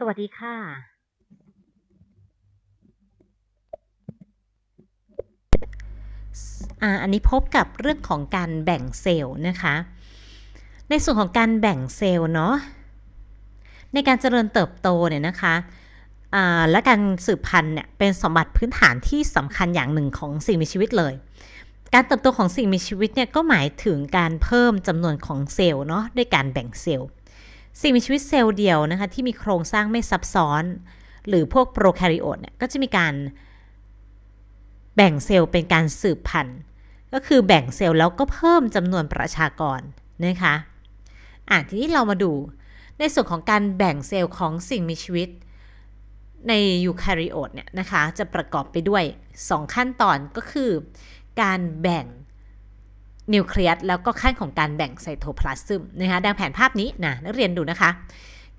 สวัสดีค่ะ อันนี้พบกับเรื่องของการแบ่งเซลล์นะคะ ในส่วนของการแบ่งเซลล์เนาะในการเจริญเติบโตเนี่ยนะคะและการสืบพันธุ์เนี่ยเป็นสมบัติพื้นฐานที่สำคัญอย่างหนึ่งของสิ่งมีชีวิตเลย การเติบโตของสิ่งมีชีวิตเนี่ยก็หมายถึงการเพิ่มจำนวนของเซลล์เนาะด้วยการแบ่งเซลล์สิ่งมีชีวิตเซลล์เดียวนะคะ ที่มีโครงสร้างไม่ซับซ้อน หรือพวกโปรแคริโอตเนี่ยก็จะมีการแบ่งเซลล์เป็นการสืบพันธุ์ก็คือแบ่งเซลล์แล้วก็เพิ่มจำนวนประชากรนะคะอ่ะทีนี้เรามาดูในส่วนของการแบ่งเซลล์ของสิ่งมีชีวิตในยูคาริโอตเนี่ยนะคะ จะประกอบไปด้วย 2 ขั้นตอนก็คือการแบ่งนิวเคลียสแล้วก็ขั้นของการแบ่งไซโทพลาสซึมนะคะ ดังแผนภาพนี้นะนักเรียนดูนะคะ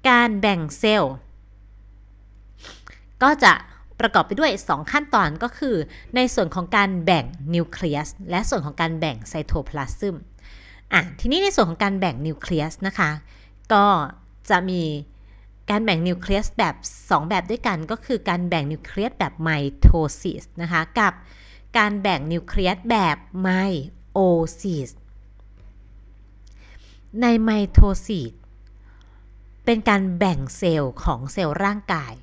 การแบ่งเซลล์ ก็จะประกอบไปด้วย 2 ขั้นตอนก็คือในส่วนของการแบ่งนิวเคลียสและส่วนของการแบ่งไซโทพลาซึม อ่ะทีนี้ในส่วนของการแบ่งนิวเคลียสนะคะก็จะมีการแบ่งนิวเคลียสแบบ 2 แบบด้วยกันก็คือการแบ่งนิวเคลียสแบบไมโทซิสนะคะกับการแบ่งนิวเคลียสแบบไมโอซิสในไมโทซิสเป็นการแบ่งเซลล์ของเซลล์ร่างกาย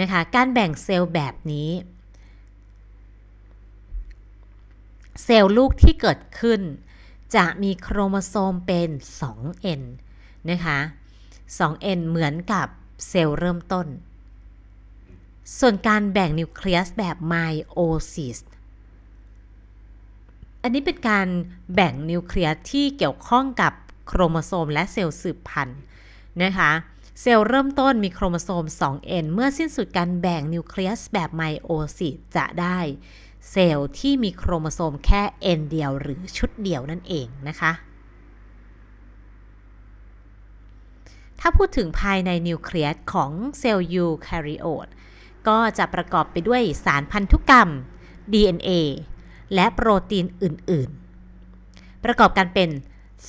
นะคะ การแบ่งเซลล์แบบนี้ เซลล์ลูกที่เกิดขึ้นจะมีโครโมโซมเป็น 2n นะคะ 2n เหมือนกับเซลล์เริ่มต้น ส่วนการแบ่งนิวเคลียสแบบไมโอซิสอันนี้เป็นการแบ่งนิวเคลียสที่เกี่ยวข้องกับโครโมโซมและเซลล์สืบพันธุ์นะคะ เซลล์เริ่มต้นมีโครโมโซม 2n เมื่อสิ้นสุดการแบ่งนิวเคลียสแบบไมโอซิสจะได้เซลล์ที่มีโครโมโซมแค่ n เดียวหรือชุดเดียวนั่นเองนะคะ ถ้าพูดถึงภายในนิวเคลียสของเซลล์ยูแคริโอตก็จะประกอบไปด้วยสารพันธุกรรม DNA และโปรตีนอื่นๆ ประกอบกันเป็น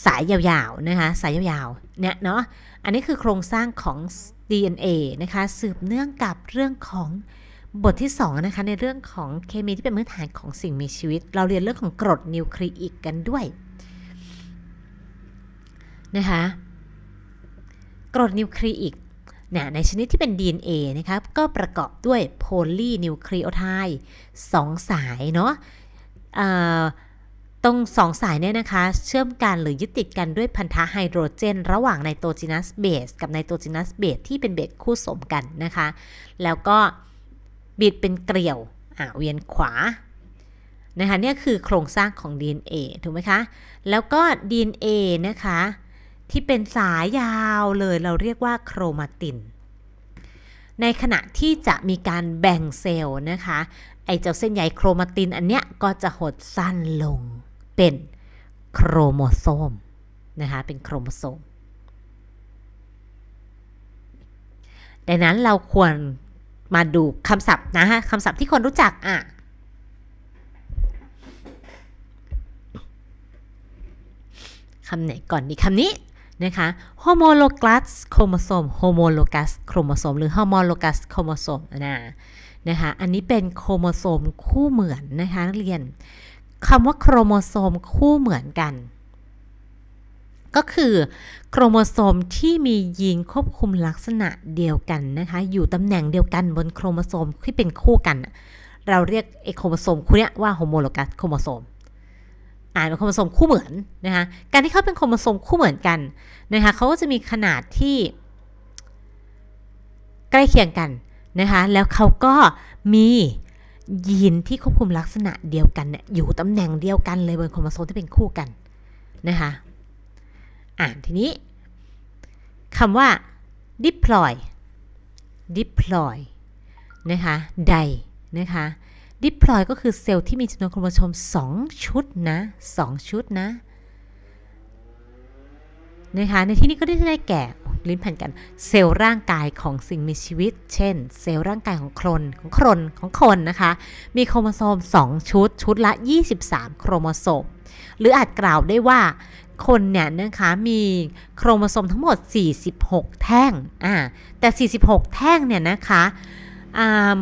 สายยาวๆนะคะ สายยาวๆ เนี่ยเนาะ อันนี้คือโครงสร้างของ DNA นะคะ สืบเนื่องกับเรื่องของบทที่2นะคะในเรื่องของเคมีที่เป็นพื้นฐานของสิ่งมีชีวิต เราเรียนเรื่องของกรดนิวคลีอิกกันด้วยนะคะ กรดนิวคลีอิกนะในชนิดที่เป็น DNA นะคะก็ประกอบด้วยโพลีนิวคลีโอไทด์สสายเนาะตรงสองสายเนี่ยนะคะ เชื่อมกันหรือยึดติดกันด้วยพันธะไฮโดรเจน ระหว่างไนโตรจีนัสเบสกับไนโตรจีนัสเบสที่เป็นเบสคู่สมกันนะคะ แล้วก็บิดเป็นเกลียวอ่เวียนขวานะคะเนี่ยคือโครงสร้างของ DNA ถูกไหมคะ แล้วก็ DNA นะคะ ที่เป็นสายยาวเลยเราเรียกว่าโครมาตินในขณะที่จะมีการแบ่งเซลล์นะคะ ไอเจ้าเส้นใยโครมาตินอันเนี้ยก็จะหดสั้นลงเป็นโครโมโซม นะคะ เป็นโครโมโซมดังนั้นเราควรมาดูคำศัพท์นะฮะคำศัพท์ที่คนรู้จักอ่ะคำไหนก่อนดีคำนี้นะคะโฮโมโลกัสโครโมโซมโฮโมโลกัสโครโมโซมหรือโฮโมโลกัสโครโมโซมนะนะคะอันนี้เป็นโครโมโซมคู่เหมือนนะคะนักเรียนคำว่าโครโมโซมคู่เหมือนกันก็คือโครโมโซมที่มียีนควบคุมลักษณะเดียวกันนะคะอยู่ตำแหน่งเดียวกันบนโครโมโซมที่เป็นคู่กัน เราเรียกไอโครโมโซมคู่นี้ว่าโฮโมโลกัสโครโมโซม่านเป็นโครโมโซมคู่เหมือนนะคะ การที่เขาเป็นโครโมโซมคู่เหมือนกันนะคะเขาก็จะมีขนาดที่ใกล้เคียงกันนะคะแล้วเขาก็มียีนที่ควบคุมลักษณะเดียวกันเนี่ยอยู่ตำแหน่งเดียวกันเลยบนโครโมโซมที่เป็นคู่กันนะคะอ่านทีนี้คำว่า deploy deploy นะคะใดนะคะดิพลอยก็คือเซลล์ที่มีจำนวนโครโมโซม2ชุดนะ2ชุดนะนะคะในที่นี้ก็ได้แก่ลิ้นพันกันเซลล์ร่างกายของสิ่งมีชีวิต เช่น เซลล์ร่างกายของโครนของโครนของคนนะคะมีโครโมโซม2ชุดชุดละ23 โครโมโซมหรืออาจกล่าวได้ว่าคนเนี่ยนะคะมีโครโมโซมทั้งหมด 46 แท่งอ่าแต่ 46 แท่งเนี่ยนะคะอ่า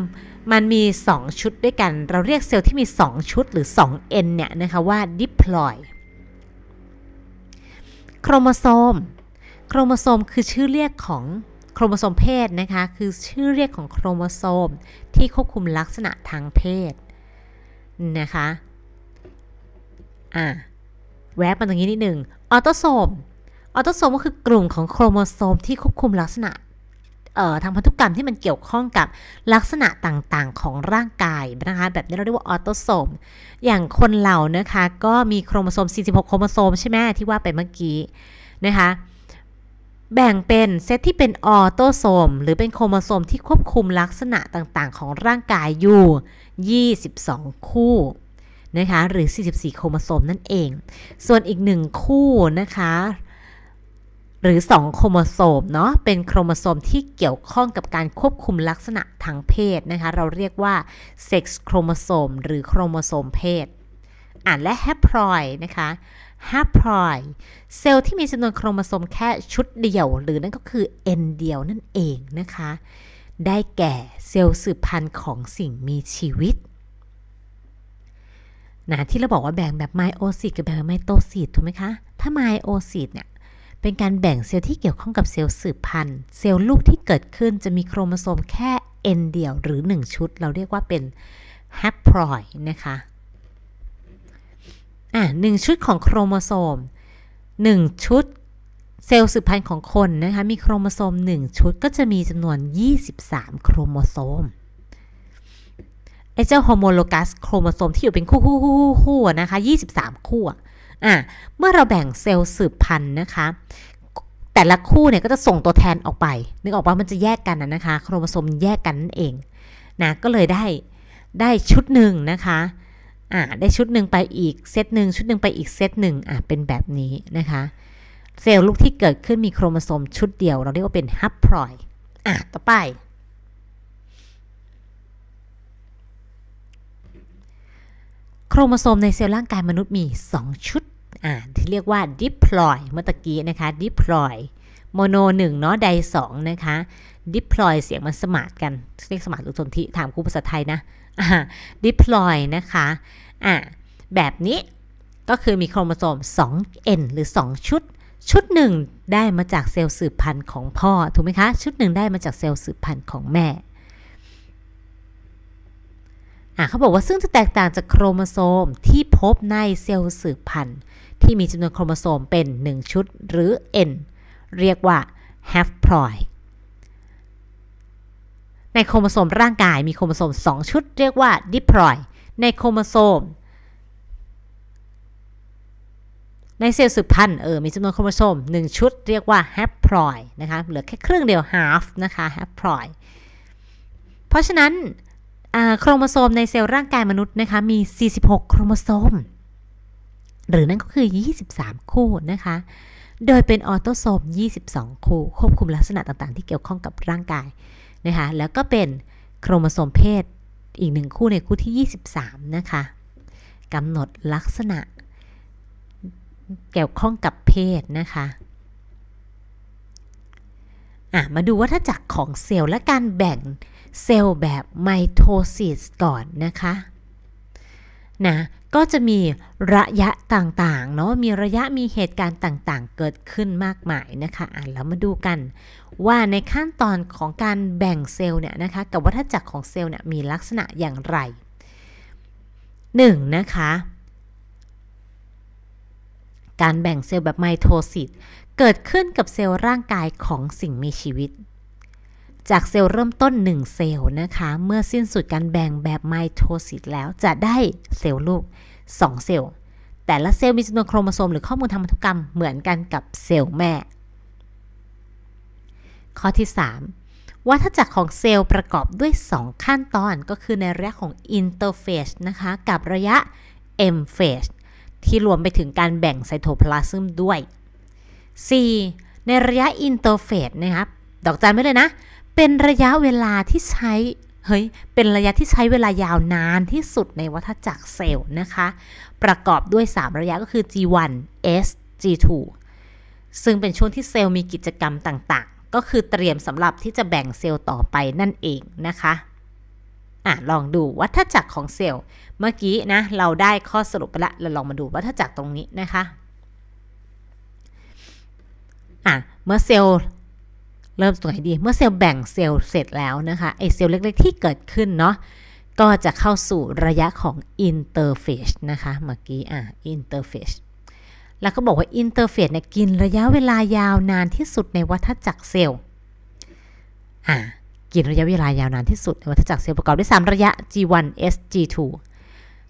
มันมี 2 ชุดด้วยกัน เราเรียกเซลล์ที่มี 2 ชุดหรือ 2N เนี่ยนะคะว่า diploid โครโมโซม โครโมโซมคือชื่อเรียกของโครโมโซมเพศนะคะ คือชื่อเรียกของโครโมโซมที่ควบคุมลักษณะทางเพศนะคะอ่ะแวบมาตรงนี้นิดหนึ่งออโตโซม ออโตโซมก็คือกลุ่มของโครโมโซมที่ควบคุมลักษณะทางพันธุกรรมที่มันเกี่ยวข้องกับลักษณะต่างๆของร่างกายนะคะแบบนี้เราเรียกว่าออโตโซม อย่างคนเรานะคะก็มีโครโมโซม46โครโมโซมใช่ไหมที่ว่าไปเมื่อกี้นะคะแบ่งเป็นเซตที่เป็นออโตโซมหรือเป็นโครโมโซมที่ควบคุมลักษณะต่างๆ ของร่างกายอยู่ 22 คู่นะคะหรือ 44 โครโมโซมนั่นเอง ส่วนอีกหนึ่งคู่นะคะหรือ 2 โครโมโซมเนาะเป็นโครโมโซมที่เกี่ยวข้องกับการควบคุมลักษณะทางเพศนะคะ เราเรียกว่าเซ็กซ์โครโมโซมหรือโครโมโซมเพศ อ่านและแฮปลอยนะคะแฮปลอยเซลล์ที่มีจำนวนโครโมโซมแค่ชุดเดียวหรือนั่นก็คือเอ็นเดียวนั่นเองนะคะ ได้แก่เซลล์สืบพันธุ์ของสิ่งมีชีวิตนะที่เราบอกว่าแบ่งแบบไมโอซิสกับแบแบบไมโตซิสถูกไหมคะถ้าไมโอซิสเนี่ยเป็นการแบ่งเซลล์ที่เกี่ยวข้องกับเซลล์สืบพันธุ์ เซลล์ลูกที่เกิดขึ้นจะมีโครโมโซมแค่เอ็นเดียวหรือ 1 ชุด เราเรียกว่าเป็นแฮปพรอยนะคะ อ่ะหชุดของโครโมโซม1 ชุดเซลล์สืบพันธุ์ของคนนะคะ มีโครโมโซม1 ชุดก็จะมีจำนวน 23 โครโมโซมไอเจ้าโฮโมโลกัสโครโมโซมที่อยู่เป็นคู่ๆู่ค่นะคะ23คู่อ่ะเมื่อเราแบ่งเซลล์สืบพันธุ์นะคะแต่ละคู่เนี่ยก็จะส่งตัวแทนออกไป นึกออกว่ามันจะแยกกันนะคะโครโมโซมแยกกันนั่นเองนะก็เลยได้ได้ชุดหนึ่งนะคะอ่าได้ชุดหนึ่งไปอีกเซตหนึ่งชุดหนึ่งไปอีกเซตหนึ่งอ่าเป็นแบบนี้นะคะ เซลล์ลูกที่เกิดขึ้นมีโครโมโซมชุดเดียว เราเรียกว่าเป็นฮับพลอยอ่ะต่อไปโครโมโซมในเซลล์ร่างกายมนุษย์มี 2 ชุดอ่าที่เรียกว่าดิ p ลอยเมื่อตะกี้นะคะดิ p ลอยโมโน1เนาะไดสองนะคะดิ p ลอยเสียงมันสมาร์ทกันเรียกสมาร์ทหรือสนธิถามครูภาษาไทยนะอ่า d i p l นะคะอ่าแบบนี้ก็คือมีโครโมโซม 2n หรือ 2 ชุด ชุดหนึ่งได้มาจากเซลล์สืบพันธุ์ของพ่อ ถูกไหมคะ ชุดหนึ่งได้มาจากเซลล์สืบพันธุ์ของแม่เขาบอกว่าซึ่งจะแตกต่างจากโครโมโซมที่พบในเซลล์สืบพันธุ์ที่มีจำนวนโครโมโซมเป็น1 ชุดหรือ N เรียกว่า haploid l f ในโครโมโซมร่างกายมีโครโมโซม2 ชุดเรียกว่า diploid ในโครโมโซมในเซลล์สืบพันธุ์เออมีจำนวนโครโมโซม1 ชุดเรียกว่า haploid l f นะคะเหลือแค่ครึ่งเดียว half นะคะ haploid l f เพราะฉะนั้นโครโมโซมในเซลล์ร่างกายมนุษย์นะคะมี 46 โครโมโซม หรือนั่นก็คือ 23 คู่ นะคะ โดยเป็นออโตโซม 22 คู่ ควบคุมลักษณะต่างๆ ที่เกี่ยวข้องกับร่างกายนะคะ แล้วก็เป็นโครโมโซมเพศอีกหนึ่งคู่ในคู่ที่ 23 นะคะกำหนดลักษณะเกี่ยวข้องกับเพศนะคะะมาดูว่าถ้าจักของเซลล์และการแบ่งเซลล์แบบไมโทซิสก่อนนะคะนะก็จะมีระยะต่างๆเนาะมีระยะมีเหตุการณ์ต่างๆ เกิดขึ้นมากมายนะคะอ่านแล้วมาดูกันว่าในขั้นตอนของการแบ่งเซลล์เนี่ยนะคะกับวัฏจักรของเซลล์เนี่ยมีลักษณะอย่างไร 1. นะคะการแบ่งเซลล์แบบไมโทซิสเกิดขึ้นกับเซลล์ร่างกายของสิ่งมีชีวิตจากเซลล์เริ่มต้น 1 เซลล์นะคะ เมื่อสิ้นสุดการแบ่งแบบไมโทซิสแล้วจะได้เซลล์ลูก 2 เซลล์ แต่ละเซลล์มีจำนวนโครโมโซมหรือข้อมูลทางพันธุกรรมเหมือนกันกับเซลล์แม่ ข้อที่ 3วัฏจักรของเซลล์ประกอบด้วย 2ขั้นตอนก็คือในระยะของอินเตอร์เฟสนะคะ กับระยะอ็มเฟสที่รวมไปถึงการแบ่งไซโทพลาซึมด้วย 4. ในระยะอินเตอร์เฟสนะครับดอกจันไม่เลยนะเป็นระยะเวลาที่ใช้ เฮ้ย เป็นระยะที่ใช้เวลายาวนานที่สุดในวัฏจักรเซลล์นะคะ ประกอบด้วย 3 ระยะก็คือ G1 S G2 ซึ่งเป็นช่วงที่เซลล์มีกิจกรรมต่างๆ ก็คือเตรียมสำหรับที่จะแบ่งเซลล์ต่อไปนั่นเองนะคะ อ่ะ ลองดูวัฏจักรของเซลล์ เมื่อกี้นะเราได้ข้อสรุปไปละเราลองมาดูวัฏจักรตรงนี้นะคะ อ่ะ เมื่อเซลล์เริ่มตรงไหนดี เมื่อเซลล์แบ่งเซลล์เสร็จแล้วนะคะไอเซลล์เล็กๆที่เกิดขึ้นเนาะ ก็จะเข้าสู่ระยะของอินเตอร์เฟชนะคะ เมื่อกี้อ่ะอินเตอร์เฟชแล้วก็บอกว่าอินเตอร์เฟชเนี่ยกินระยะเวลายาวนานที่สุดในวัฏจักรเซลล์ อ่ะกินระยะเวลายาวนานที่สุดในวัฏจักรเซลล์ประกอบด้วย3ระยะ G1 SG2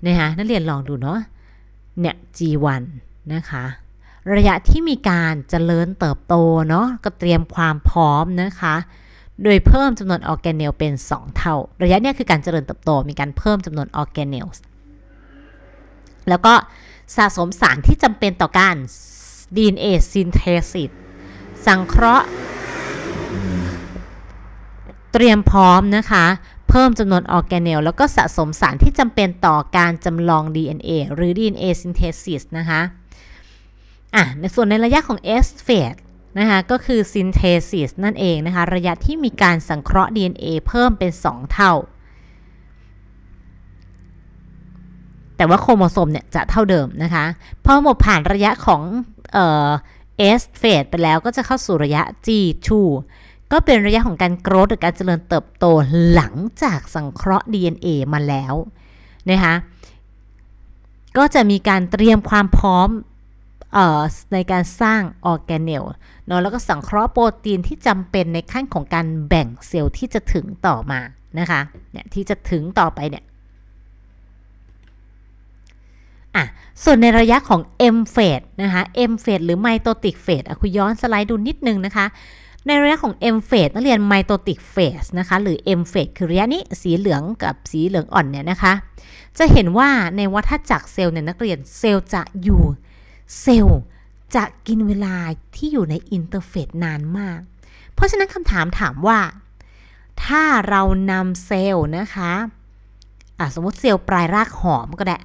นะคะนักเรียนลองดูเนาะ เนี่ย G1 นะคะระยะที่มีการเจริญเติบโตเนาะก็เตรียมความพร้อมนะคะ โดยเพิ่มจำนวนออร์แกเนลเป็น 2 เท่า ระยะนี้คือการเจริญเติบโต มีการเพิ่มจำนวนออร์แกเนลแล้วก็สะสมสารที่จำเป็นต่อการ DNA synthesis สังเคราะห์ เตรียมพร้อมนะคะ เพิ่มจำนวนออร์แกเนลแล้วก็สะสมสารที่จำเป็นต่อการจำลอง DNA หรือ DNA synthesis นะคะ่ะในส่วนในระยะของ S phase นะคะ ก็คือ synthesis นั่นเองนะคะ ระยะที่มีการสังเคราะห์ DNA เพิ่มเป็น 2 เท่า แต่ว่าโครโมโซมเนี่ยจะเท่าเดิมนะคะพอหมดผ่านระยะของเอสเ S phase ไปแล้วก็จะเข้าสู่ระยะ G2 ก็เป็นระยะของการโกรธหรือการเจริญเติบโตหลังจากสังเคราะห์ DNA มาแล้วนะคะก็จะมีการเตรียมความพร้อมในการสร้างออร์แกเนลเนาะแล้วก็สังเคราะห์โปรตีนที่จำเป็นในขั้นของการแบ่งเซลล์ที่จะถึงต่อมา นะคะ เนี่ย ที่จะถึงต่อไปเนี่ย อ่ะ ส่วนในระยะของ M phase นะคะ M phase หรือ mitotic phase อะคุณย้อนสไลด์ดูนิดนึงนะคะ ในระยะของ M phase นักเรียน mitotic phase นะคะ หรือ M phase คือระยะนี้สีเหลืองกับสีเหลืองอ่อนเนี่ยนะคะ จะเห็นว่าในวัฏจักรเซลล์เนี่ยนักเรียนเซลล์จะอยู่เซลล์จะกินเวลาที่อยู่ในอินเทอร์เฟสนานมาก เพราะฉะนั้นคำถามถามว่า ถ้าเรานำเซลล์นะคะะสมมติเซลล์ปลายรากหอมก็ได้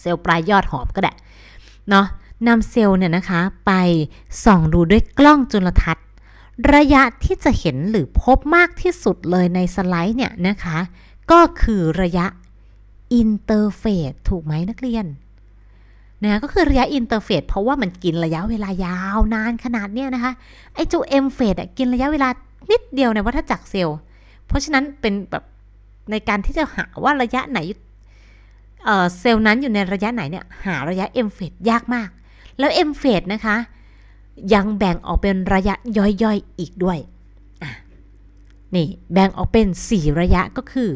เซลล์ปลายยอดหอมก็ได้ เนาะนำเซลล์เนี่ยนะคะ ไปส่องดูด้วยกล้องจุลทรรศน์ ระยะที่จะเห็นหรือพบมากที่สุดเลยในสไลด์เนี่ยนะคะ ก็คือระยะอินเตอร์เฟสถูกไหมนักเรียนนะก็คือระยะอินเตอร์เฟสเพราะว่ามันกินระยะเวลายาวนานขนาดเนี้ยนะคะ ไอจูเอ็มเฟสกินระยะเวลานิดเดียวในวัฏจักรเซลล์เพราะฉะนั้นเป็นแบบในการที่จะหาว่าระยะไหนเซลล์นั้นอยู่ในระยะไหนเนี่ยหาระยะเอ็มเฟสยากมาก แล้วเอ็มเฟสนะคะยังแบ่งออกเป็นระยะย่อยๆ อีกด้วยนี่แบ่งออกเป็น 4 ระยะก็คือ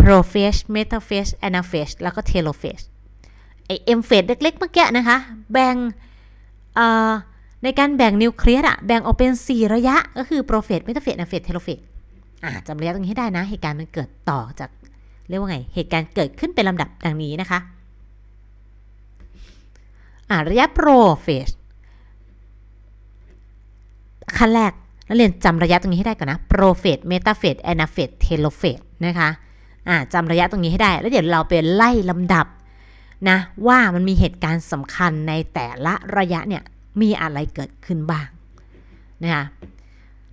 prophase metaphase anaphase แล้วก็ telophase ไอเอ็มเฟสเล็กๆเมื่อกี้นะคะ แบ่งในการแบ่งนิวเคลียสอะแบ่งออกเป็น 4 ระยะก็คือโปรเฟสเมตาเฟสนาเฟสเทโลเฟสจำระยะตรงนี้ให้ได้นะ เหตุการณ์มันเกิดต่อจาก เรียกว่าไง เหตุการณ์เกิดขึ้นเป็นลำดับดังนี้นะคะะระยะโปรเฟสขั้นแรกนักเรียนจำระยะตรงนี้ให้ได้ก่อนนะโปรเฟสเมตาเฟสแอนาเฟสเทโลเฟสนะคะจำระยะตรงนี้ให้ได้แล้วเดี๋ยวเราไปไล่ลำดับนะว่ามันมีเหตุการณ์สำคัญในแต่ละระยะเนี่ยมีอะไรเกิดขึ้นบ้างนะคะ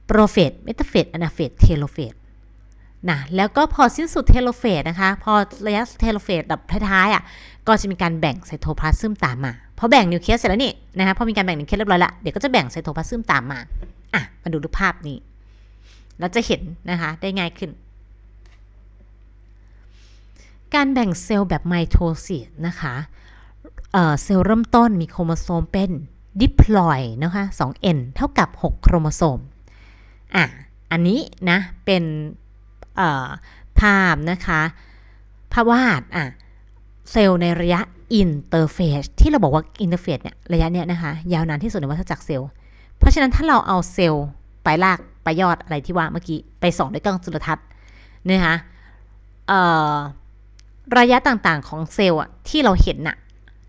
โปรเฟสเมตาเฟสอนาเฟสเทโลเฟสนะแล้วก็พอสิ้นสุดเทโลเฟสนะคะ พอระยะเทโลเฟสดับท้ายๆอะ่ะก็จะมีการแบ่งไซโทพลาซึมตามมาพอแบ่งนิวเคลียสเสร็จแล้วนี่นะคะพอมีการแบ่งนิวเคลียสเรียบร้อยละเดี๋ยวก็จะแบ่งไซโทพลาซึมตามมาอ่ะมาดูรูปภาพนี้เราจะเห็นนะคะได้ง่ายขึ้นการแบ่งเซลล์แบบไมโทซิสนะคะเซลล์เริ่มต้นมีโครโมโซมเป็นดิพลอยนะคะ 2n เท่ากับ 6 โครโมโซม อ่ะอันนี้นะ เป็นภาพนะคะ ภาพวาด อ่ะ เซลล์ในระยะอินเตอร์เฟสที่เราบอกว่าอินเตอร์เฟสเนี่ย ระยะเนี่ยนะคะ ยาวนานที่สุดในวัฏจักรเซลล์ เพราะฉะนั้นถ้าเราเอาเซลล์ไปลาก ไปยยอดอะไรที่ว่าเมื่อกี้ ไปส่องด้วยกล้องจุลทรรศน์นะคะระยะต่างๆของเซลล์ที่เราเห็นน่ะ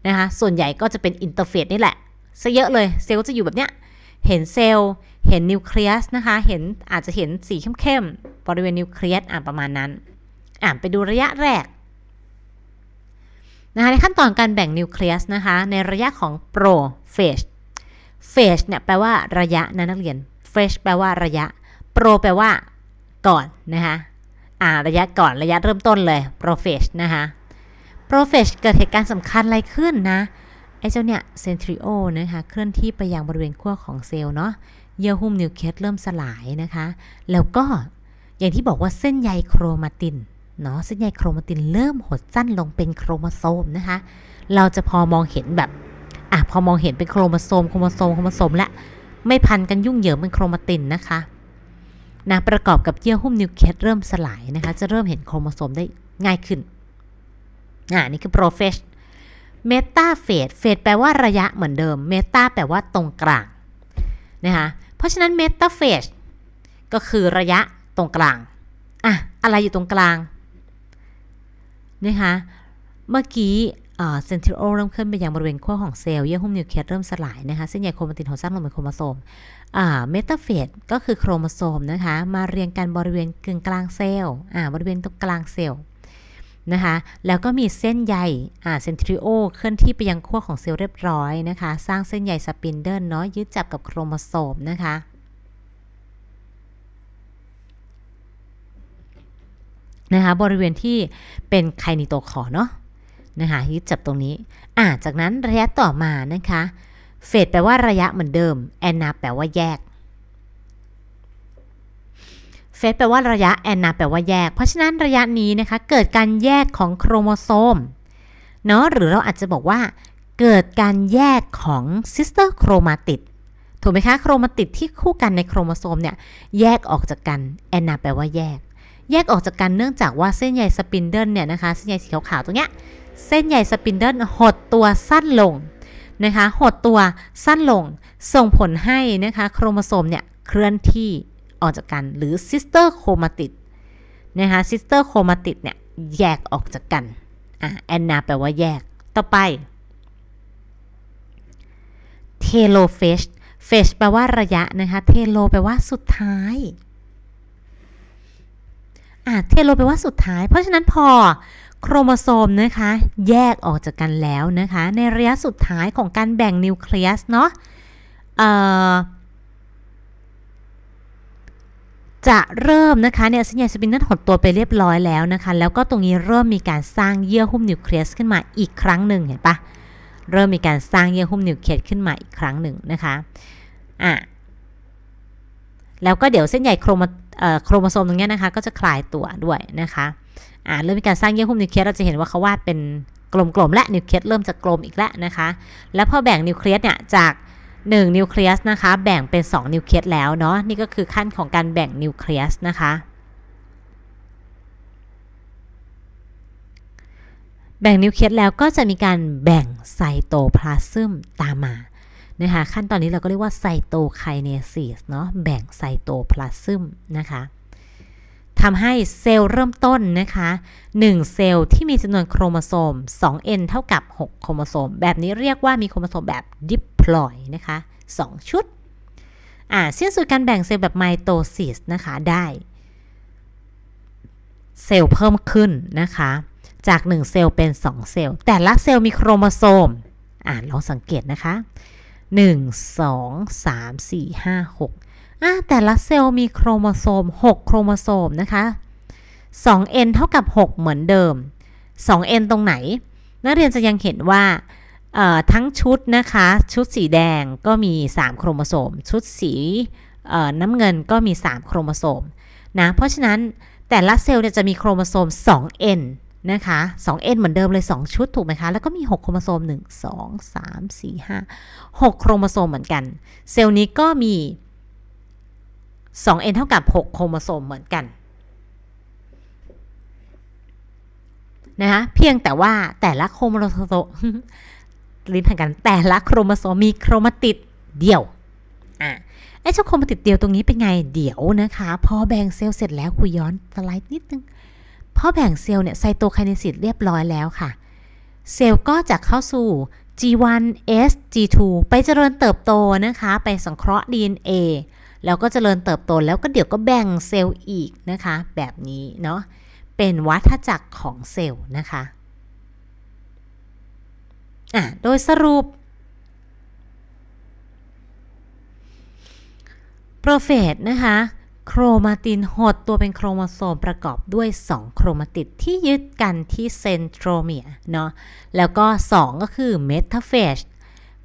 นะคะส่วนใหญ่ก็จะเป็นอินเตอร์เฟสนี่แหละซะเยอะเลยเซลล์จะอยู่แบบเนี้ยเห็นเซลล์เห็นนิวเคลียสนะคะ เห็นอาจจะเห็นสีเข้มๆบริเวณนิวเคลียสอ่านประมาณนั้น อ่านไปดูระยะแรกนะคะในขั้นตอนการแบ่งนิวเคลียสนะคะ ในระยะของโปรเฟสเฟสเนี่ยแปลว่าระยะนะนักเรียนเฟสแปลว่าระยะโปรแปลว่าก่อนนะคะ่าระยะก่อนระยะเริ่มต้นเลย p r o f e s นะคะ p r o f e s เกิดเหตุการณ์สำคัญอะไรขึ้นนะไอ้เจ้าเนี่ย centrio นะคะเคลื่อนที่ไปยังบริเวณขั้วของเซลล์เนาะเยื่อหุ้มนิวเคลียสเริ่มสลายนะคะ แล้วก็อย่างที่บอกว่าเส้นใยโครมาตินเนาะเส้นใยโครมาตินเริ่มหดสั้นลงเป็นโครโมโซมนะคะ เราจะพอมองเห็นแบบอ่ะพอมองเห็นเป็นโครโมโซมโครโมโซมโครโมโซมละ ไม่พันกันยุ่งเหยิงเป็นโครมาตินนะคะนะประกอบกับเยื่อหุ้มนิวเคลียสเริ่มสลายนะคะจะเริ่มเห็นโครโมโซมได้ง่ายขึ้น อ่านี่คือโปรเฟสเมตาเฟสเฟสแปลว่าระยะเหมือนเดิมเมตาแปลว่าตรงกลางนะคะเพราะฉะนั้นเมตาเฟสก็คือระยะตรงกลาง อ่ะอะไรอยู่ตรงกลางนะคะเมื่อกี้เซนทริโอเริ่มเคลื่อนไปยังบริเวณขั้วของเซลล์ เยื่อหุ้มนิวเคลียสเริ่มสลายนะคะ เส้นใยโครมาตินของสร้างลงเป็นโครโมโซมเมตาเฟสก็คือโครโมโซมนะคะมาเรียงกันบริเวณกึ่งกลางเซลล์บริเวณตรงกลางเซลล์นะคะ แล้วก็มีเส้นใยเซนทริโอเคลื่อนที่ไปยังขั้วของเซลล์เรียบร้อยนะคะ สร้างเส้นใยสปินเดิลเนาะยึดจับกับโครโมโซมนะคะ นะคะ บริเวณที่เป็นไคนิโตคอเนาะนะคะยึดจับตรงนี้ อ่าจากนั้นระยะต่อมานะคะเฟดแปลว่าระยะเหมือนเดิม แอนนา แปลว่าแยก เฟสแปลว่าระยะแอนนาแปลว่าแยก เพราะฉะนั้นระยะนี้นะคะเกิดการแยกของโครโมโซมเนาะหรือเราอาจจะบอกว่าเกิดการแยกของซิสเตอร์โครมาติดถูกไหมคะโครมาติดที่คู่กันในโครโมโซมเนี่ยแยกออกจากกันแอนนา แปลว่าแยก แยกออกจากกันเนื่องจากว่าเส้นใยสปินเดิลเนี่ยนะคะเส้นใยสีขาวๆตรงเนี้ยเส้นใหญ่สปินเดิลหดตัวสั้นลงนะคะ หดตัวสั้นลง ส่งผลให้นะคะ โครโมโซมเนี่ย เคลื่อนที่ออกจากกันหรือซิสเตอร์โครมาติดนะคะซิสเตอร์โครมาติดเนี่ยแยกออกจากกัน อ่ะ แอนนาแปลว่าแยกต่อไปเทโลเฟชเฟชแปลว่าระยะนะคะเทโลแปลว่าสุดท้ายอ่ะเทโลแปลว่าสุดท้าย เพราะฉะนั้นพอโครโมโซมนะคะ แยกออกจากกันแล้วนะคะ ในระยะสุดท้ายของการแบ่งนิวเคลียสเนาะจะเริ่มนะคะเนี่ยเส้นใยสปินเนอร์หดตัวไปเรียบร้อยแล้วนะคะ แล้วก็ตรงนี้เริ่มมีการสร้างเยื่อหุ้มนิวเคลียสขึ้นมาอีกครั้งหนึ่งเห็นปะเริ่มมีการสร้างเยื่อหุ้มนิวเคลียสขึ้นมาอีกครั้งหนึ่งนะคะอ่ะแล้วก็เดี๋ยวเส้นใยโครโมโซมตรงนี้นะคะก็จะคลายตัวด้วยนะคะอ่าเริ่มมีการสร้างเยื่อหุ้มนิวเคลียสเราจะเห็นว่าเขาวาดเป็นกลมๆและนิวเคลียสเริ่มจะกลมอีกแล้วนะคะ แล้วพอแบ่งนิวเคลียสเนี่ยจาก1นิวเคลียสนะคะ แบ่งเป็น2นิวเคลียสแล้วเนาะนี่ก็คือขั้นของการแบ่งนิวเคลียสนะคะ แบ่งนิวเคลียสแล้วก็จะมีการแบ่งไซโตพลาซึมตามมานะคะขั้นตอนนี้เราก็เรียกว่าไซโตไคเนซิสเนาะแบ่งไซโตพลาซึมนะคะทำให้เซลล์เริ่มต้นนะคะ 1 เซลล์ที่มีจำนวนโครโมโซม 2n เท่ากับ 6 โครโมโซม แบบนี้เรียกว่ามีโครโมโซมแบบดิพลอยนะคะ 2 ชุด อ่าสิ้นสุดการแบ่งเซลล์แบบไมโตซิสนะคะ ได้ เซลล์เพิ่มขึ้นนะคะ จาก 1 เซลล์เป็น 2 เซลล์ แต่ละเซลล์มีโครโมโซม อ่าลองสังเกตนะคะ 1 2 3 4 5 6แต่ละเซลล์มีโครโมโซม6 โครโมโซมนะคะ 2n เท่ากับ 6 เหมือนเดิม 2n ตรงไหน นักเรียนจะยังเห็นว่าทั้งชุดนะคะชุดสีแดงก็มี 3 โครโมโซมชุดสีน้ำเงินก็มี 3 โครโมโซมนะเพราะฉะนั้นแต่ละเซลล์จะมีโครโมโซม 2n นะคะ 2n เหมือนเดิมเลย 2 ชุดถูกไหมคะแล้วก็มี 6 โครโมโซม1 2 3 4 5 6โครโมโซมเหมือนกัน เซลล์นี้ก็มี 2n เท่ากับ 6 โครโมโซมเหมือนกัน นะคะเพียงแต่ว่าแต่ละโครโมโซมลิ้นทางกันแต่ละโครโมโซมมีโครมาติดเดียวอ่ะไอ้เจ้าโครมาติดเดียวตรงนี้เป็นไงเดี๋ยวนะคะ พอแบ่งเซลล์เสร็จแล้วคุยย้อนสไลด์นิดนึง พอแบ่งเซลล์เนี่ยไซโตไคเนซิสเรียบร้อยแล้วค่ะ เซลล์ก็จะเข้าสู่ G1 S G2 ไปเจริญเติบโตนะคะ ไปสังเคราะห์ DNA แล้วก็จเจริญเติบโตแล้วก็เดี๋ยวก็แบ่งเซลล์อีกนะคะ แบบนี้เนาะเป็นวัฏจักรของเซลล์นะคะอ่ะโดยสรุปโปรเฟสนะคะ โครมาตินหดตัวเป็นโครโมโซมประกอบด้วย 2 โครมาติดที่ยึดกันที่เซนโทรเมียเนาะแล้วก็ 2 ก็คือเมตาเฟส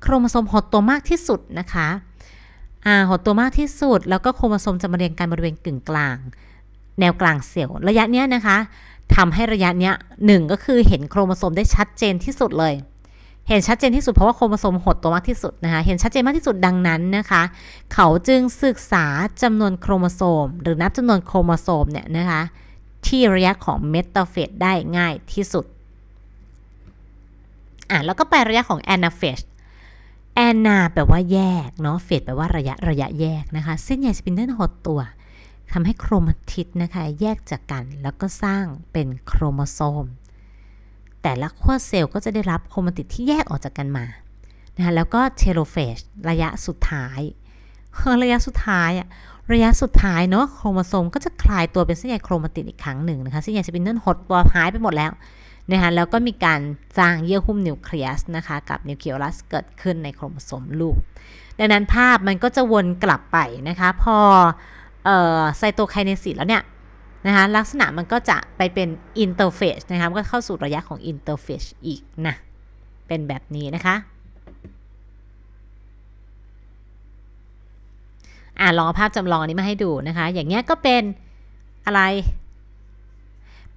โครโมโซมหดตัวมากที่สุดนะคะหดตัวมากที่สุดแล้วก็โครโมโซมจะมาเรียงกันบริเวณกึ่งกลาง แนวกลางเซลล์ระยะเนี้ยนะคะทำให้ระยะเนี้ยหนึ่งก็คือเห็นโครโมโซมได้ชัดเจนที่สุดเลย เห็นชัดเจนที่สุดเพราะว่าโครโมโซมหดตัวมากที่สุดนะคะ เห็นชัดเจนมากที่สุดดังนั้นนะคะ เขาจึงศึกษาจำนวนโครโมโซมหรือนับจำนวนโครโมโซมเนี่ยนะคะที่ระยะของเมตาเฟสได้ง่ายที่สุดอ่ะแล้วก็ไประยะของแอนาเฟสแอนนาแปลว่าแยกเนาะเฟดแปลว่าระยะระยะแยกนะคะเส้นใยสปินเดิลหดตัวทำให้โครมาทิดนะคะ แยกจากกันแล้วก็สร้างเป็นโครโมโซมแต่ละขั้วเซลล์ก็จะได้รับโครมาติดที่แยกออกจากกันมานะคะแล้วก็เทโลเฟจระยะสุดท้ายระยะสุดท้ายอะระยะสุดท้ายเนาะโครโมโซมก็จะคลายตัวเป็นเส้นใยโครมาติดอีกครั้งหนึ่งนะคะเส้นใยสปินเดิลหดตัวหายไปหมดแล้วนะคะแล้วก็มีการสร้างเยื่อหุ้มนิวเคลียสนะคะกับนิวเคลียรัสเกิดขึ้นในโครโมโซมลูก ดังนั้นภาพมันก็จะวนกลับไปนะคะ พอไซโตไคเนสิสแล้วเนี่ยนะคะลักษณะมันก็จะไปเป็นอินเตอร์เฟสนะคะก็เข้าสู่ระยะของอินเตอร์เฟสอีกนะเป็นแบบนี้นะคะ อ่ะลองเอาภาพจำลองนี้มาให้ดูนะคะ อย่างเงี้ยก็เป็นอะไร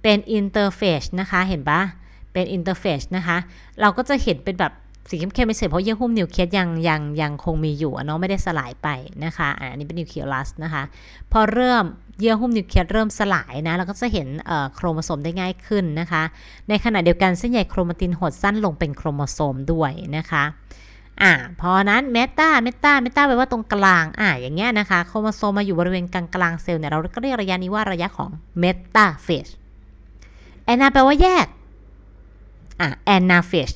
เป็นอินเทอร์เฟซนะคะ เห็นปะเป็นอินเทอร์เฟซนะคะ เราก็จะเห็นเป็นแบบสีเข้มๆไม่เฉยเพราะเยื่อหุ้มนิวเคลียสยังยังยังคงมีอยู่เนาะ ไม่ได้สลายไปนะคะอันนี้เป็นนิวเคลียรัสนะคะ พอเริ่มเยื่อหุ้มนิวเคลียสเริ่มสลายนะ เราก็จะเห็นโครโมโซมได้ง่ายขึ้นนะคะ ในขณะเดียวกันเส้นใยโครมาตินหดสั้นลงเป็นโครโมโซมด้วยนะคะอ่าพอนั้นเมตาเมตาเมตาแปลว่าตรงกลางอ่าอย่างเงี้ยนะคะ โครโมโซมมาอยู่บริเวณกลางกลางเซลล์เนี่ย เราก็เรียกระยะนี้ว่าระยะของเมตาเฟสแอนนาแปลว่าแยกอ่ะแอนนาฟิช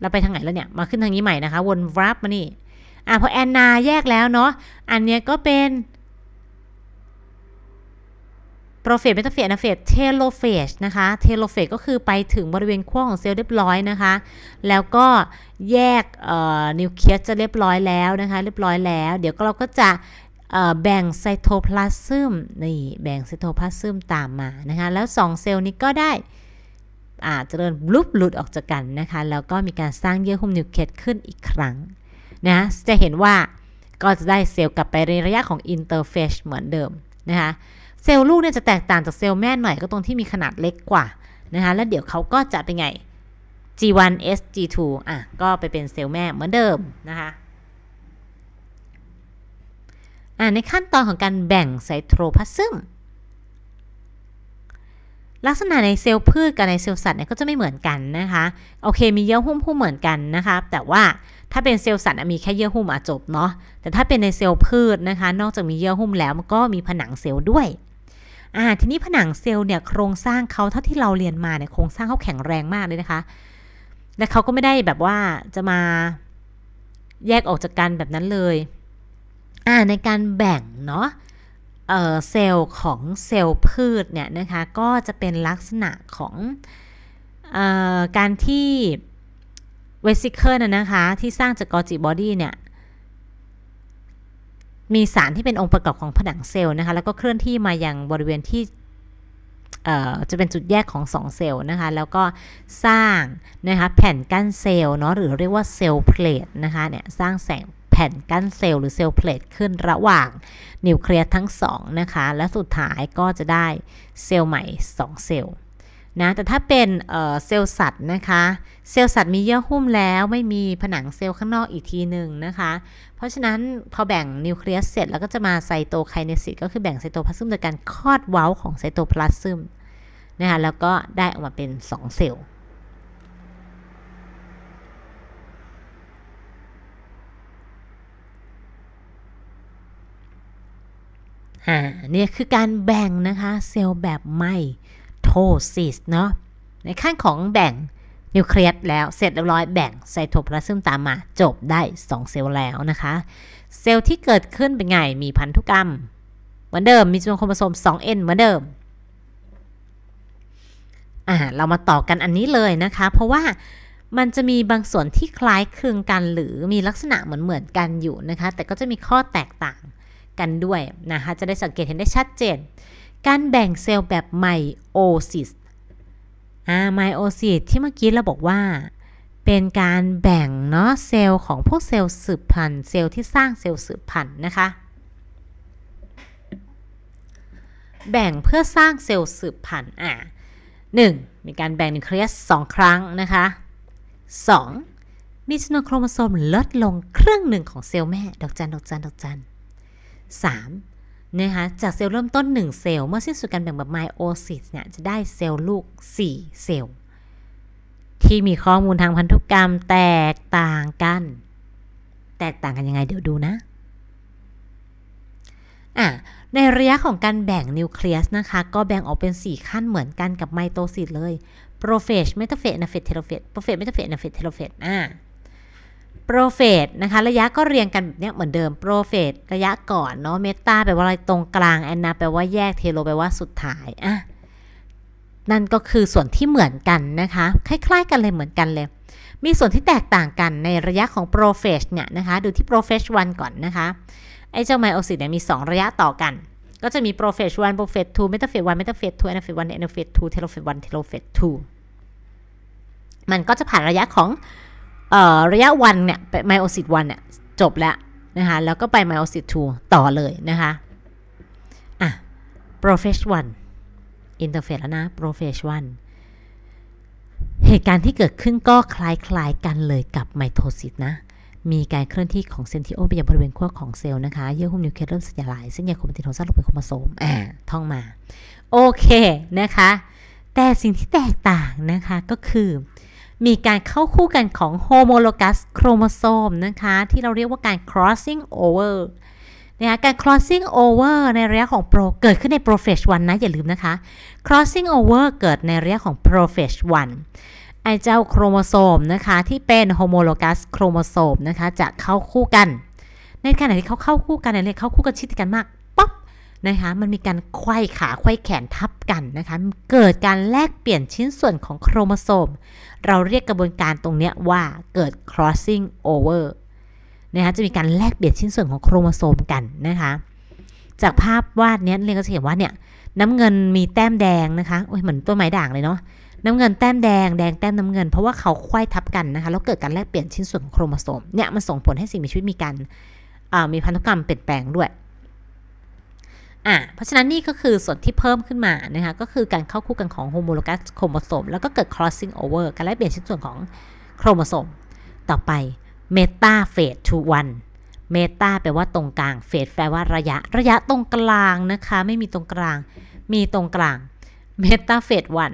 เราไปทางไหนแล้วเนี่ยมาขึ้นทางนี้ใหม่นะคะวนวรับมานี่อ่ะพอแอนนาแยกแล้วเนาะ อันเนี้ยก็เป็นโปรเฟสเมตาเฟสนาเฟสเทโลเฟสนะคะ เทโลเฟสก็คือไปถึงบริเวณขั้วของเซลล์เรียบร้อยนะคะ แล้วก็แยกนิวเคลียสจะเรียบร้อยแล้วนะคะเรียบร้อยแล้ว เดี๋ยวเราก็จะแบ่งไซโทพลาซึมนี่แบ่งไซโทพลาซึมตามมานะคะ แล้ว 2 เซลล์นี้ก็ได้อาจจะเริ่มลุบหลุดออกจากกันนะคะ แล้วก็มีการสร้างเยื่อหุ้มนิวเคลียสขึ้นอีกครั้งนะจะเห็นว่าก็จะได้เซลล์กลับไปในระยะของอินเตอร์เฟชเหมือนเดิมนะคะ เซลล์ลูกเนี่ยจะแตกต่างจากเซลล์แม่หน่อยก็ตรงที่มีขนาดเล็กกว่านะคะ แล้วเดี๋ยวเขาก็จะเป็นไง G1 S G2 อ่ะก็ไปเป็นเซลล์แม่เหมือนเดิมนะคะในขั้นตอนของการแบ่งไซโทพลาซึมลักษณะในเซลล์พืชกับในเซลล์สัตว์เนี่ยก็จะไม่เหมือนกันนะคะโอเคมีเยื่อหุ้มผู้เหมือนกันนะคะแต่ว่าถ้าเป็นเซลล์สัตว์มีแค่เยื่อหุ้มอ่จบเนาะแต่ถ้าเป็นในเซลล์พืชนะคะ นอกจากมีเยื่อหุ้มแล้ว มันก็มีผนังเซลล์ด้วยอ่าทีนี้ผนังเซลล์เนี่ยโครงสร้างเขาเท่าที่เราเรียนมาเนี่ยโครงสร้างเขาแข็งแรงมากเลยนะคะ และเขาก็ไม่ได้แบบว่าจะมา แยกออกจากกันแบบนั้นเลยอ่าในการแบ่ง เนาะเซลล์ของเซลล์พืชเนี่ย นะคะ ก็จะเป็นลักษณะของอการที่เวสิเคิลนะคะ ที่สร้างจากกอจิบอดี้เนี่ยมีสารที่เป็นองค์ประกอบของผนังเซลล์นะคะแล้วก็เคลื่อนที่มาอย่างบริเวณที่จะเป็นจุดแยกของ2เซลล์นะคะแล้วก็สร้างนะคะแผ่นกั้นเซลล์เนาะหรือเรียกว่าเซลล์เพลทนะคะเนี่ยสร้างแสงแผ่นกั้นเซลล์หรือเซลล์เพลทขึ้นระหว่างนิวเคลียสทั้งสองนะคะ และสุดท้ายก็จะได้เซลล์ใหม่ 2 เซลล์นะแต่ถ้าเป็นเซลล์สัตว์นะคะเซลล์สัตว์มีเยื่อหุ้มแล้วไม่มีผนังเซลล์ข้างนอกอีกทีหนึ่งนะคะเพราะฉะนั้นพอแบ่งนิวเคลียสเสร็จแล้วก็จะมาไซโตไคเนซิสก็คือแบ่งไซโตพลาสซึมโดยการคลอดเว้าของไซโตพลาสซึมนะคะแล้วก็ได้ออกมาเป็น 2 เซลล์อ่านี่คือการแบ่งนะคะ เซลล์แบบไมโทซิสเนาะในขั้นของแบ่งนิวเคลียสแล้วเสร็จเรียบร้อยแบ่งไซโทพลาซึมตามมาจบได้ 2 เซลล์แล้วนะคะ เซลล์ที่เกิดขึ้นเป็นไงมีพันธุกรรม เหมือนเดิมมีจำนวนโครโมโซม 2n เหมือนเดิม อ่าเรามาต่อกันอันนี้เลยนะคะ เพราะว่ามันจะมีบางส่วนที่คล้ายคลึงกันหรือมีลักษณะเหมือนเหมือนกันอยู่นะคะแต่ก็จะมีข้อแตกต่างกันด้วยนะคะ จะได้สังเกตเห็นได้ชัดเจน การแบ่งเซลล์แบบไมโอซิสอ่าไมโอซิสที่เมื่อกี้เราบอกว่า เป็นการแบ่งเนาะเซลล์ของพวกเซลล์สืบพันธุ์เซลล์ที่สร้างเซลล์สืบพันธุ์นะคะ แบ่งเพื่อสร้างเซลล์สืบพันธุ์อ่าหนึ่งมีการแบ่งนิวเคลียสสองครั้งนะคะ 2. มีจำนวนโครโมโซมลดลงครึ่งหนึ่งของเซลล์แม่ ดอกจัน ดอกจัน ดอกจัน 3. นะคะจากเซลล์เริ่มต้น 1 เซลล์เมื่อสิ้นสุดการแบ่งแบบไมโอซิสเนี่ยจะได้เซลล์ลูก 4 เซลล์ ที่มีข้อมูลทางพันธุกรรมแตกต่างกัน แตกต่างกันยังไงเดี๋ยวดูนะ อ่ะ ในระยะของการแบ่งนิวเคลียสนะคะ ก็แบ่งออกเป็น 4 ขั้นเหมือนกันกับไมโตซิสเลยโปรเฟชเมตาเฟสนาเฟสเทโลเฟสโปรเฟชเมตาเฟสนาเฟสเทโลเฟสอ่าโปรเฟสนะคะระยะก็เรียงกันแบบนี้เหมือนเดิมโปรเฟสระยะก่อนเนาะเมตาแปลว่าอะไรตรงกลางแอนนาแปลว่าแยกเทโลแปลว่าสุดท้ายอ่ะนั่นก็คือส่วนที่เหมือนกันนะคะคล้ายๆกันเลยเหมือนกันเลย มีส่วนที่แตกต่างกันในระยะของโปรเฟสเนี่ยนะคะดูที่โปรเฟสวันก่อนนะคะไอ้เจ้าไมโอซิสเนี่ยมี 2 ระยะต่อกัน ก็จะมีโปรเฟสวันโปรเฟสทูเมตาเฟสวันเมตาเฟสทูแอนาเฟสวันแอนาเฟสทูเทโลเฟสวันเทโลเฟสทูมันก็จะผ่านระยะของระยะวันเนี่ยไมโอซิตวันเนี่ย จบแล้ว นะคะ แล้วก็ไปไมโอซิตทูต่อเลยนะคะ อ่ะ โปรเฟชวันอินเตอร์เฟสแล้วนะ โปรเฟชวันเหตุการณ์ที่เกิดขึ้นก็คล้าย ๆกันเลยกับไมโทซิตนะ มีการเคลื่อนที่ของเซนติโอไปยังบริเวณขั้วของเซลล์นะคะ เยื่อหุ้มนิวเคลียสเริ่มสลายเส้นใยโครมาตินของสร้าลงเป็นโครมาโซมอ่าท่องมา โอเค นะคะ แต่สิ่งที่แตกต่างนะคะก็คือมีการเข้าคู่กันของโฮโมโลกัสโครโมโซมนะคะ ที่เราเรียกว่าการ crossing over นะคะการ crossing over ในระยะของโปรเกิดขึ้นใน p r o h a s 1นะอย่าลืมนะคะ crossing over เกิดในระยะของ p r o f e s 1ไอเจ้าโครโมโซมนะคะ ที่เป็นโฮโมโลกัสโครโมโซมนะคะ จะเข้าคู่กัน ในขณะที่เขาเข้าคู่กันเนี่ยเข้าคู่กันชิดกันมากนะคะมันมีการไขว้ขาไขว้แขนทับกันนะคะเกิดการแลกเปลี่ยนชิ้นส่วนของโครโมโซมเราเรียกกระบวนการตรงนี้ว่าเกิด crossing over นะคะจะมีการแลกเปลี่ยนชิ้นส่วนของโครโมโซมกันนะคะจากภาพวาดนี้เรียนก็จะเห็นว่าเนี่ยน้ำเงินมีแต้มแดงนะคะโอ้ยเหมือนต้นไม้ด่างเลยเนาะน้ำเงินแต้มแดงแดงแต้มน้ำเงินเพราะว่าเขาควยทับกันนะคะแล้วเกิดการแลกเปลี่ยนชิ้นส่วนของโครโมโซมเนี่ยมันส่งผลให้สิ่งมีชีวิตมีการมีพันธุกรรมเปลี่ยนแปลงด้วย่ะเพราะฉะนั้นนี่ก็คือส่วนที่เพิ่มขึ้นมานะคะ ก็คือการเข้าคู่กันของโฮโมโลกัสโครโมโซมแล้วก็เกิด crossing over การแลกเปลี่ยนชิ้นส่วนของโครโมโซมต่อไป meta phase to one เมตาแปลว่าตรงกลางเฟสแปลว่าระยะ ระยะตรงกลางนะคะ ไม่มีตรงกลางมีตรงกลางเมตาเฟสวัน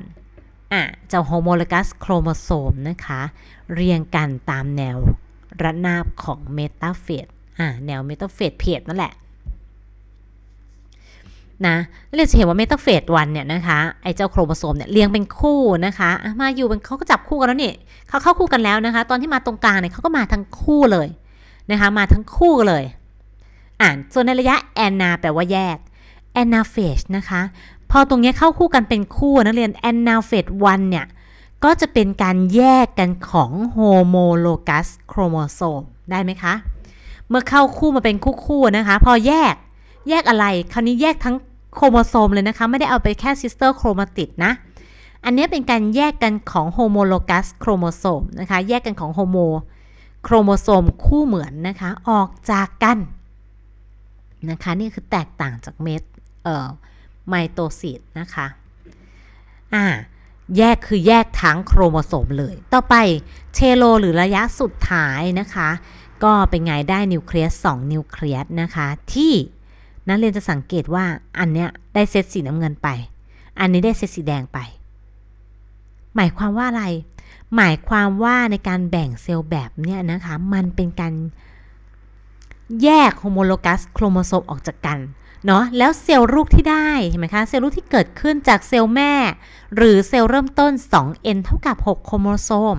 อ่ะจะโฮโมโลกัสโครโมโซมนะคะเรียงกันตามแนวระนาบของเมตาเฟสอ่ะแนวเมตาเฟสเพดนั่นแหละนะเราจะเห็นว่าเมตาเฟสวันเนี่ยนะคะไอเจ้าโครโมโซมเนี่ยเรียงเป็นคู่นะคะมาอยู่เป็นเขาก็จับคู่กันแล้วนี่เขาเข้าคู่กันแล้วนะคะตอนที่มาตรงกลางเนี่ยเขาก็มาทั้งคู่เลยนะคะมาทั้งคู่เลยอ่านส่วนในระยะแอนนาแปลว่าแยกแอนนาเฟสนะคะพอตรงนี้เข้าคู่กันเป็นคู่นักเรียนแอนนาเฟสวันเนี่ยก็จะเป็นการแยกกันของโฮโมโลกัสโครโมโซมได้ไหมคะเมื่อเข้าคู่มาเป็นคู่ๆนะคะพอแยกแยกอะไร คราวนี้แยกทั้งโครโมโซมเลยนะคะ ไม่ได้เอาไปแค่ซิสเตอร์โครมาติดนะ อันนี้เป็นการแยกกันของโฮโมโลกัสโครโมโซมนะคะ แยกกันของโฮโมโครโมโซมคู่เหมือนนะคะ ออกจากกันนะคะ นี่คือแตกต่างจากเม็ดเอ่อไมโตซิสนะคะอ่าแยกคือแยกทั้งโครโมโซมเลย ต่อไปเชโล หรือระยะสุดท้ายนะคะ ก็เป็นไงได้นิวเคลียส2นิวเคลียสนะคะที่นักเรียนจะสังเกตว่าอันเนี้ยได้ เซตสีน้ำเงินไป อันนี้ได้ เซตสีแดงไป หมายความว่าอะไร หมายความว่าในการแบ่งเซลล์แบบเนี้ยนะคะ มันเป็นการ แยกโฮโมโลกัสโครโมโซมออกจากกัน เนาะแล้วเซลล์ลูกที่ได้เห็นไหมคะ เซลล์ลูกที่เกิดขึ้นจากเซลล์แม่ หรือเซลล์เริ่มต้น 2n เท่ากับ6โครโมโซม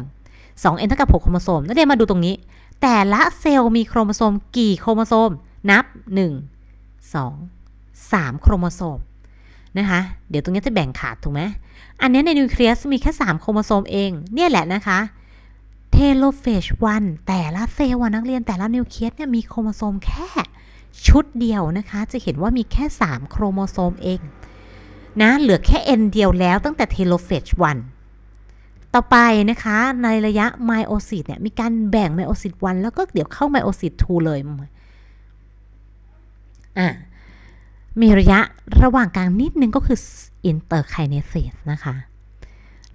2n เท่ากับ6โครโมโซม นักเรียนมาดูตรงนี้ แต่ละเซลล์มีโครโมโซมกี่โครโมโซม นับ 1 2 3โครโมโซมนะคะเดี๋ยวตรงนี้จะแบ่งขาดถูกไหมอันนี้ในนิวเคลียสมีแค่ 3โครโมโซมเองเนี่ยแหละนะคะเทโลเฟชวันแต่ละเซลล์นักเรียนแต่ละนิวเคลียสเนี่ยมีโครโมโซมแค่ชุดเดียวนะคะจะเห็นว่ามีแค่ 3โครโมโซมเองนะเหลือแค่ N อนเดียวแล้วตั้งแต่เทโลเฟชวันต่อไปนะคะในระยะไมโอซิตเนี่ยมีการแบ่งไมโอซิตวันแล้วก็เดี๋ยวเข้าไมโอซิตทูเลยมีระยะระหว่างกลางนิดนึงก็คือ i n t e r k i n a s เนะคะ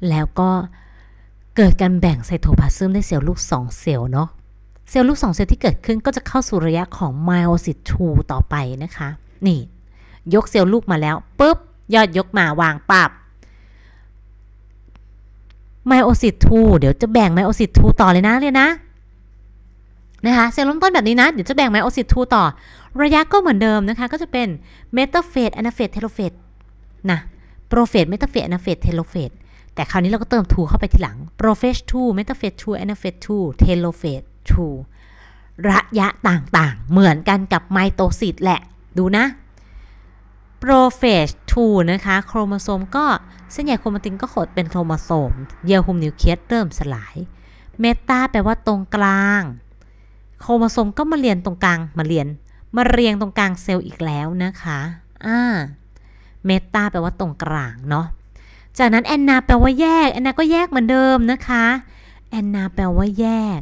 แล้วก็เกิดการแบ่งไซโทพลาซึมในเซลล์ลูก 2 เซลล์เนาะเซลล์ลูก2เซลล์ที่เกิดขึ้นก็จะเข้าสู่ระยะของไมโอซิส2ต่อไปนะคะ นี่ยกเซลล์ลูกมาแล้วปุ๊บ ยอดยกมาวางปับไมโอซิส2เดี๋ยวจะแบ่งไมโอซิส2ต่อเลยนะเลยนะนะคะเซลล์ล้มต้นแบบนี้นะ เดี๋ยวจะแบ่งไมโอซิสทูต่อ ระยะก็เหมือนเดิมนะคะ ก็จะเป็นเมตาเฟสแอนาเฟสเทโลเฟสนะโปรเฟสเมตาเฟสแอนาเฟสเทโลเฟสแต่คราวนี้เราก็เติมทูเข้าไปทีหลังโปรเฟสทูเมตาเฟสทูอนาเฟสทูเทโลเฟสทูระยะต่างๆ เหมือนกันกับไมโตซิสแหละดูนะโปรเฟสทูนะคะโครโมโซมก็เส้นใหญ่โครมาตินก็ขดเป็นโครโมโซมเยื่อหุ้มนิวเคลียสเริ่มสลายเมตาแปลว่าตรงกลางโครโมโซมก็มาเรียนตรงกลางมาเรียนมาเรียงตรงกลางเซลล์อีกแล้วนะคะอ่าเมตาแปลว่าตรงกลางเนาะจากนั้นแอนนาแปลว่าแยกแอนนาก็แยกเหมือนเดิมนะคะแอนนาแปลว่าแยก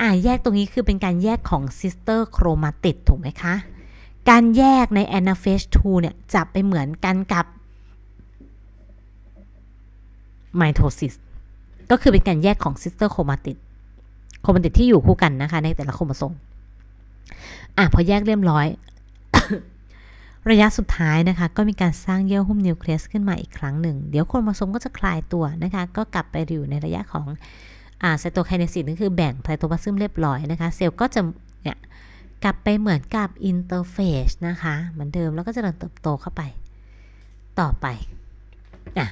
อ่าแยกตรงนี้คือเป็นการแยกของซิสเตอร์โครมาติดถูกไหมคะการแยกในแอนนาเฟส2เนี่ยจะไปเหมือนกันกับไมโทซิส ก็คือเป็นการแยกของ ซิสเตอร์โครมาติดโครโมติดที่อยู่คู่กันนะคะในแต่ละโครโมโซม อ่ะพอแยกเรียบร้อย ระยะสุดท้ายนะคะก็มีการสร้างเยื่อหุ้มนิวเคลียสขึ้นมาอีกครั้งหนึ่ง เดี๋ยวโครโมโซมก็จะคลายตัวนะคะ ก็กลับไปอยู่ในระยะของไซโตไคเนซิส่นคือแบ่งไซโตพลาซึมเรียบร้อยนะคะ เซลล์ก็จะเนี่ยกลับไปเหมือนกับอินเตอร์เฟสนะคะ เหมือนเดิมแล้วก็จะเติบโตเข้าไป ต่อไปอ่ะ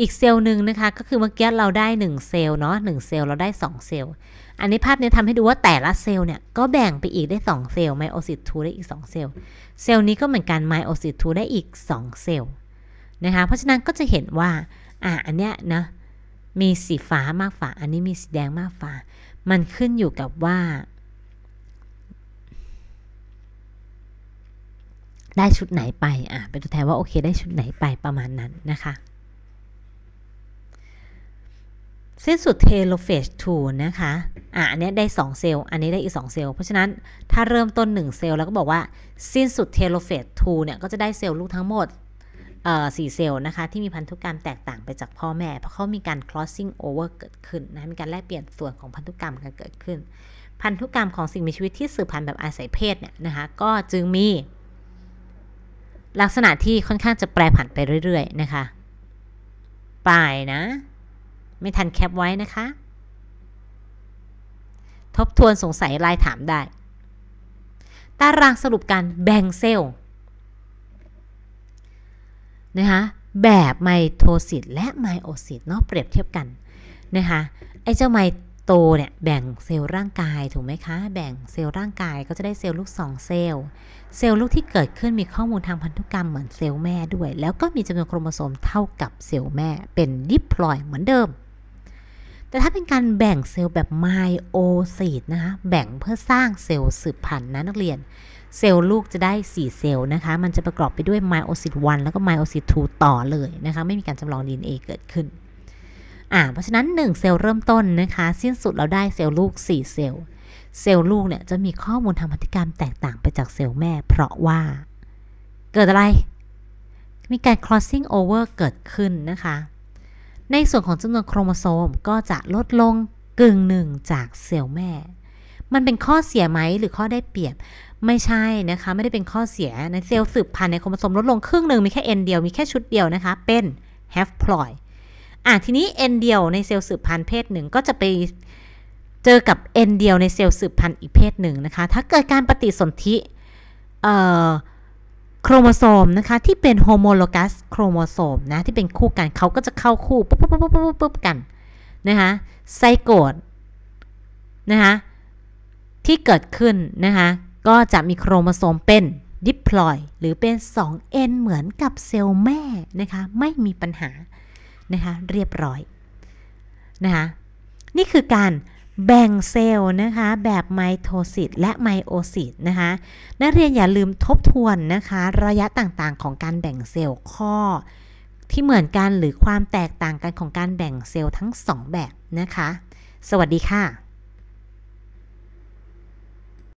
อีกเซลล์หนึ่งนะคะ ก็คือเมื่อกี้เราได้1เซลล์เนาะหเซลล์เราได้2 เซลล์ อันนี้ภาพนี้ทำให้ดูว่าแต่ละเซลล์เนี่ยก็แบ่งไปอีกได้ 2 เซลล์ ไมโอซิส2ได้อีก2เซลล์ เซลล์นี้ก็เหมือนกัน ไมโอซิส2ได้อีก 2 เซลล์นะคะ เพราะฉะนั้นก็จะเห็นว่า อ่า อันเนี้ยนะมีสีฟ้ามากฝา อันนี้มีสีแดงมากฝา มันขึ้นอยู่กับว่า ได้ชุดไหนไป อ่ะเป็นตัวแทนว่าโอเค ได้ชุดไหนไปประมาณนั้นนะคะสิ้นสุดเทโลเฟส2นะคะ อ่ะ อันนี้ได้ 2 เซลล์อันนี้ได้อีก2เซลล์เพราะฉะนั้นถ้าเริ่มต้น 1 เซลล์แล้วก็บอกว่าสิ้นสุดเทโลเฟส2เนี่ย ก็จะได้เซลล์ลูกทั้งหมด เอ่อสี่เซลล์นะคะ ที่มีพันธุกรรมแตกต่างไปจากพ่อแม่ เพราะเขามีการ crossing over เกิดขึ้นนะมีการแลกเปลี่ยนส่วนของพันธุกรรมกันเกิดขึ้นพันธุกรรมของสิ่งมีชีวิตที่สืบพันธุ์แบบอาศัยเพศเนี่ยนะคะ ก็จึงมี ลักษณะที่ค่อนข้างจะแปรผันไปเรื่อย ๆ นะคะไปนะไม่ทันแคปไว้นะคะ ทบทวนสงสัยลายถามได้ ตารางสรุปการแบ่งเซลล์นะคะแบบไมโทซิสและไมโอซิสเนาะเปรียบเทียบกันนะคะไอเจ้าไมโตเนี่ยแบ่งเซลล์ร่างกายถูกไหมคะ แบ่งเซลล์ร่างกายก็จะได้เซลล์ลูก 2 เซลล์ เซลล์ลูกที่เกิดขึ้นมีข้อมูลทางพันธุกรรมเหมือนเซลล์แม่ด้วย แล้วก็มีจำนวนโครโมโซมเท่ากับเซลล์แม่เป็นดิพลอยเหมือนเดิมแต่ถ้าเป็นการแบ่งเซลล์แบบไมโอซีดนะคะ แบ่งเพื่อสร้างเซลล์สืบพันธุ์นะนักเรียน เซลล์ลูกจะได้ 4 เซลล์นะคะ มันจะประกอบไปด้วยไมโอซีด1แล้วก็ไมโอซีด2ต่อเลยนะคะ ไม่มีการจำลอง DNA เกิดขึ้น อ่า เพราะฉะนั้น 1 เซลล์เริ่มต้นนะคะ สิ้นสุดเราได้เซลล์ลูก 4 เซลล์ เซลล์ลูกเนี่ย จะมีข้อมูลทางพันธุกรรมแตกต่างไปจากเซลล์แม่ เพราะว่า เกิดอะไร มีการ crossing over เกิดขึ้นนะคะในส่วนของจำนวนโครโมโซมก็จะลดลงกึ่งหนึ่งจากเซลล์แม่ มันเป็นข้อเสียไหมหรือข้อได้เปรียบไม่ใช่นะคะไม่ได้เป็นข้อเสียในเซลล์สืบพันธุ์ในโครโมโซมลดลงครึ่งหนึ่งมีแค่เอ็นเดียวมีแค่ชุดเดียวนะคะเป็น half ploy อ่ะทีนี้เอ็นเดียวในเซลล์สืบพันธุ์เพศหนึ่งก็จะไปเจอกับเอ็นเดียวในเซลล์สืบพันธุ์อีกเพศหนึ่งนะคะถ้าเกิดการปฏิสนธิเอ่อโครโมโซม นะคะ ที่เป็นโฮโมโลกัสโครโมโซมนะ ที่เป็นคู่กันเขาก็จะเข้าคู่ปุ๊บปุ๊บปุ๊บปุ๊บปุ๊บกัน นะคะไซโกดนะคะที่เกิดขึ้นนะคะ ก็จะมีโครโมโซมเป็นดิพลอยหรือเป็น 2N เหมือนกับเซลล์แม่นะคะ ไม่มีปัญหานะคะ เรียบร้อย นะคะนี่คือการแบ่งเซลล์นะคะแบบไมโทซิตและไมโอซิตนะคะ นักเรียนอย่าลืมทบทวนนะคะ ระยะต่างๆ ของการแบ่งเซลล์ข้อ ที่เหมือนกันหรือความแตกต่างกันของการแบ่งเซลล์ทั้ง 2 แบบนะคะ สวัสดีค่ะ